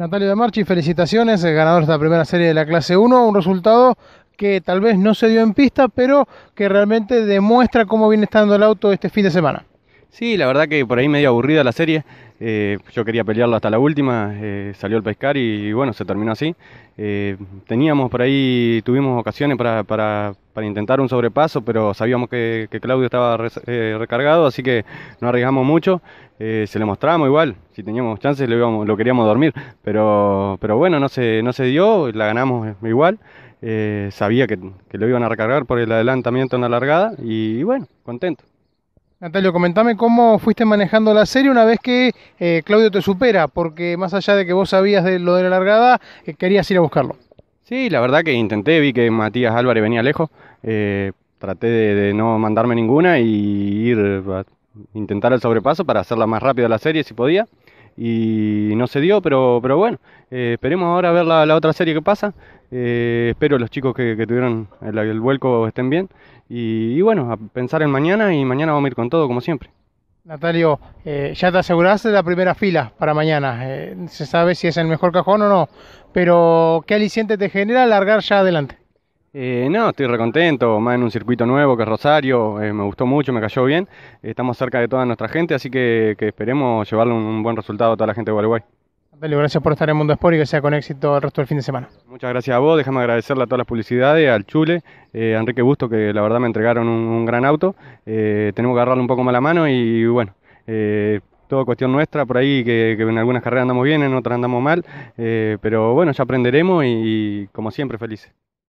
Natalia de Marchi, felicitaciones, el ganador de esta primera serie de la clase 1, un resultado que tal vez no se dio en pista, pero que realmente demuestra cómo viene estando el auto este fin de semana. Sí, la verdad que por ahí medio aburrida la serie. Eh, yo quería pelearlo hasta la última, eh, salió el pescar y, bueno, se terminó así. Eh, teníamos por ahí, tuvimos ocasiones para, para, para, intentar un sobrepaso, pero sabíamos que, Claudio estaba recargado, así que no arriesgamos mucho. se le mostramos igual, si teníamos chances lo, lo queríamos dormir, pero, pero bueno, no se, no se dio, la ganamos igual. sabía que, lo iban a recargar por el adelantamiento en la largada y bueno, contento. Natalio, comentame cómo fuiste manejando la serie una vez que eh, Claudio te supera, porque más allá de que vos sabías de lo de la largada, eh, querías ir a buscarlo. Sí, la verdad que intenté, vi que Matías Álvarez venía lejos, eh, traté de, de, no mandarme ninguna y ir a intentar el sobrepaso para hacerla más rápida la serie si podía y no se dio, pero, pero bueno, eh, esperemos ahora ver la, otra serie que pasa. Eh, espero los chicos que, tuvieron el, vuelco estén bien y, bueno, a pensar en mañana y mañana vamos a ir con todo como siempre. Natalio, eh, ya te aseguraste de la primera fila para mañana. se sabe si es el mejor cajón o no, pero ¿qué aliciente te genera largar ya adelante? Eh, no, estoy recontento, más en un circuito nuevo que Rosario, eh, me gustó mucho, me cayó bien, estamos cerca de toda nuestra gente, así que, esperemos llevarle un, buen resultado a toda la gente de Uruguay. Dale, gracias por estar en Mundo Sport y que sea con éxito el resto del fin de semana. Muchas gracias a vos, déjame agradecerle a todas las publicidades, al Chule, eh, a Enrique Busto, que la verdad me entregaron un, gran auto, eh, tenemos que agarrarle un poco más la mano y bueno, todo cuestión nuestra por ahí, que, en algunas carreras andamos bien, en otras andamos mal, pero bueno, ya aprenderemos y como siempre felices.